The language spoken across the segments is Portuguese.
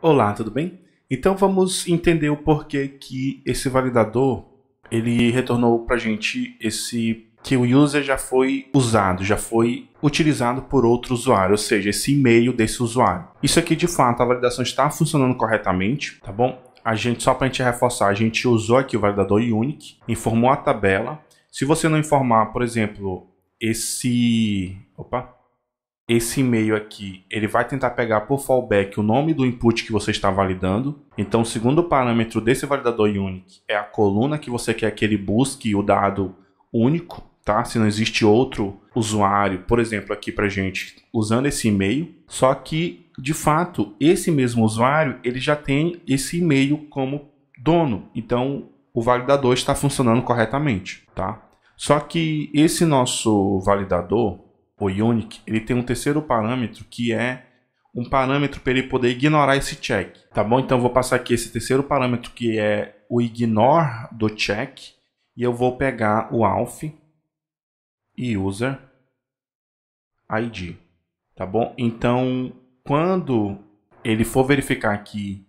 Olá, tudo bem? Então vamos entender o porquê que esse validador ele retornou para gente esse que o user já foi usado, já foi utilizado por outro usuário, ou seja, esse e-mail desse usuário. Isso aqui de fato a validação está funcionando corretamente, tá bom? A gente só para a gente reforçar, a gente usou aqui o validador unique, informou a tabela. Se você não informar, por exemplo, esse, opa, esse e-mail aqui, ele vai tentar pegar por fallback o nome do input que você está validando. Então, o segundo parâmetro desse validador unique é a coluna que você quer que ele busque o dado único, tá? Se não existe outro usuário, por exemplo, aqui para gente, usando esse e-mail. Só que, de fato, esse mesmo usuário, ele já tem esse e-mail como dono. Então, o validador está funcionando corretamente, tá? Só que esse nosso validador, o Ionic, ele tem um terceiro parâmetro que é um parâmetro para ele poder ignorar esse check, tá bom? Então eu vou passar aqui esse terceiro parâmetro que é o ignore do check e eu vou pegar o alf e user id, tá bom? Então quando ele for verificar que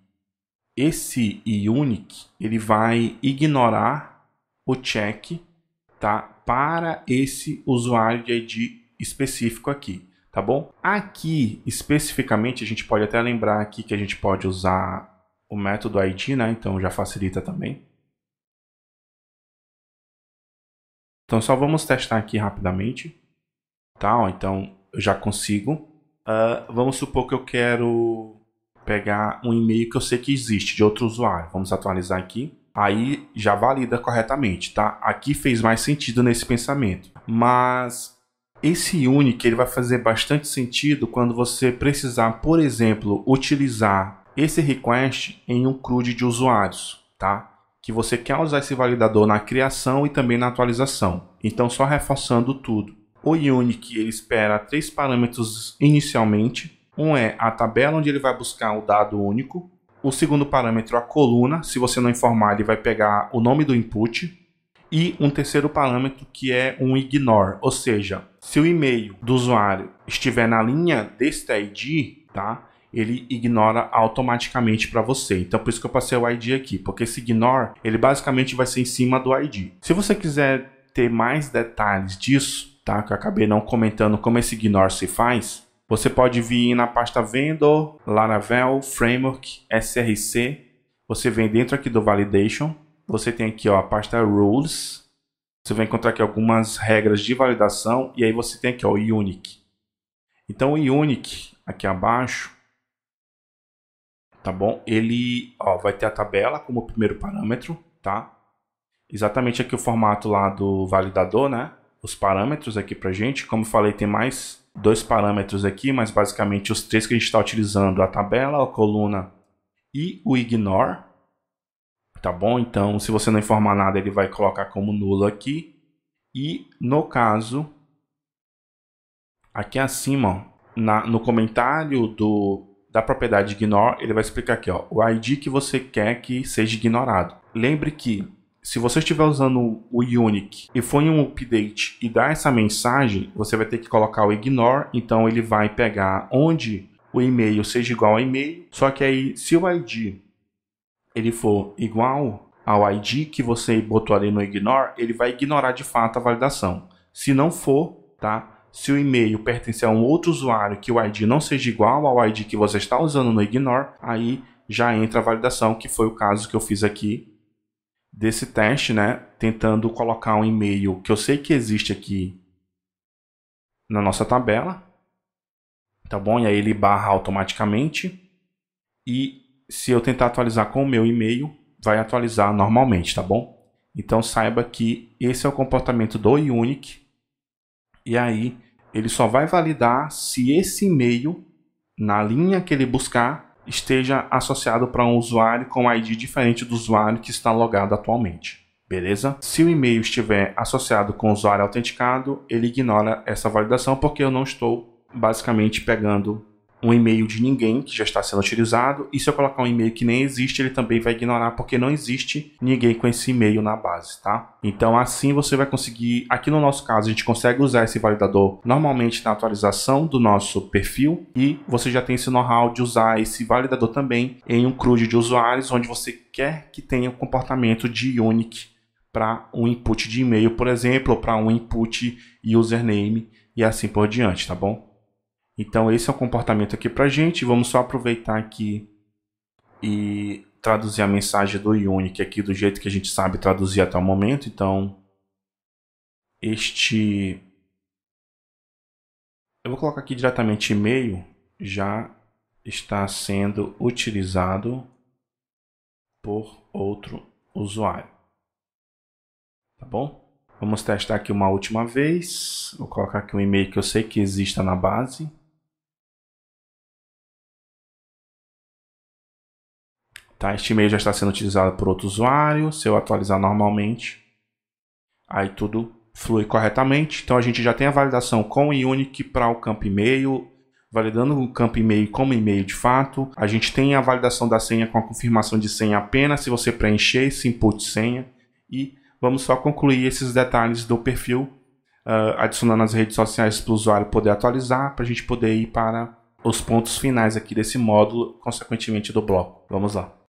esse unique ele vai ignorar o check, tá? Para esse usuário de ID específico aqui, tá bom? Aqui, especificamente, a gente pode até lembrar aqui que a gente pode usar o método ID, né? Então já facilita também. Então só vamos testar aqui rapidamente. Tá, então eu já consigo. Uh, vamos supor que eu quero pegar um e-mail que eu sei que existe de outro usuário. Vamos atualizar aqui. Aí já valida corretamente, tá? Aqui fez mais sentido nesse pensamento. Mas esse unique ele vai fazer bastante sentido quando você precisar, por exemplo, utilizar esse request em um CRUD de usuários, tá? Que você quer usar esse validador na criação e também na atualização. Então, só reforçando tudo. O unique ele espera três parâmetros inicialmente. Um é a tabela onde ele vai buscar o dado único. O segundo parâmetro, a coluna. Se você não informar, ele vai pegar o nome do input. E um terceiro parâmetro que é um ignore, ou seja, se o e-mail do usuário estiver na linha deste ID, tá? Ele ignora automaticamente para você. Então, por isso que eu passei o ID aqui, porque esse ignore, ele basicamente vai ser em cima do ID. Se você quiser ter mais detalhes disso, tá? Que eu acabei não comentando como esse ignore se faz. Você pode vir na pasta Vendor, Laravel, Framework, SRC. Você vem dentro aqui do Validation você tem aqui ó, a pasta Rules. Você vai encontrar aqui algumas regras de validação. E aí você tem aqui ó, o Unique. Então o Unique, aqui abaixo, tá bom? Ele ó, vai ter a tabela como primeiro parâmetro, tá? Exatamente aqui o formato lá do validador, né? Os parâmetros aqui pra gente. Como eu falei, tem mais dois parâmetros aqui, mas basicamente os três que a gente está utilizando, a tabela, a coluna e o ignore, Tá bom? Então, se você não informar nada, ele vai colocar como nulo aqui. E no caso, aqui acima, ó, na, no comentário do, da propriedade ignore, ele vai explicar aqui ó, o ID que você quer que seja ignorado. Lembre que se você estiver usando o Unique e for em um update e dar essa mensagem, você vai ter que colocar o ignore, então ele vai pegar onde o e-mail seja igual a e-mail, só que aí se o ID ele for igual ao ID que você botou ali no ignore, ele vai ignorar de fato a validação. Se não for, tá? Se o e-mail pertencer a um outro usuário que o ID não seja igual ao ID que você está usando no ignore, aí já entra a validação, que foi o caso que eu fiz aqui desse teste, né? Tentando colocar um e-mail que eu sei que existe aqui na nossa tabela, tá bom? E aí ele barra automaticamente e se eu tentar atualizar com o meu e-mail, vai atualizar normalmente, tá bom? Então saiba que esse é o comportamento do Unique. E aí ele só vai validar se esse e-mail na linha que ele buscar esteja associado para um usuário com ID diferente do usuário que está logado atualmente. Beleza? Se o e-mail estiver associado com o usuário autenticado, ele ignora essa validação porque eu não estou basicamente pegando um e-mail de ninguém que já está sendo utilizado, e se eu colocar um e-mail que nem existe, ele também vai ignorar porque não existe ninguém com esse e-mail na base, tá? Então assim você vai conseguir, aqui no nosso caso, a gente consegue usar esse validador normalmente na atualização do nosso perfil e você já tem esse know-how de usar esse validador também em um CRUD de usuários onde você quer que tenha o um comportamento de unique para um input de e-mail, por exemplo, ou para um input username e assim por diante, tá bom? Então esse é o comportamento aqui para gente. Vamos só aproveitar aqui e traduzir a mensagem do Ionic é aqui do jeito que a gente sabe traduzir até o momento. Então este eu vou colocar aqui diretamente e-mail já está sendo utilizado por outro usuário. Tá bom? Vamos testar aqui uma última vez. Vou colocar aqui um e-mail que eu sei que exista na base. Tá? Este e-mail já está sendo utilizado por outro usuário. Se eu atualizar normalmente, aí tudo flui corretamente. Então a gente já tem a validação com o Unique para o campo e-mail, validando o campo e-mail como e-mail de fato. A gente tem a validação da senha com a confirmação de senha apenas se você preencher esse input senha. E vamos só concluir esses detalhes do perfil, uh, adicionando as redes sociais para o usuário poder atualizar, para a gente poder ir para os pontos finais aqui desse módulo, consequentemente do bloco. Vamos lá.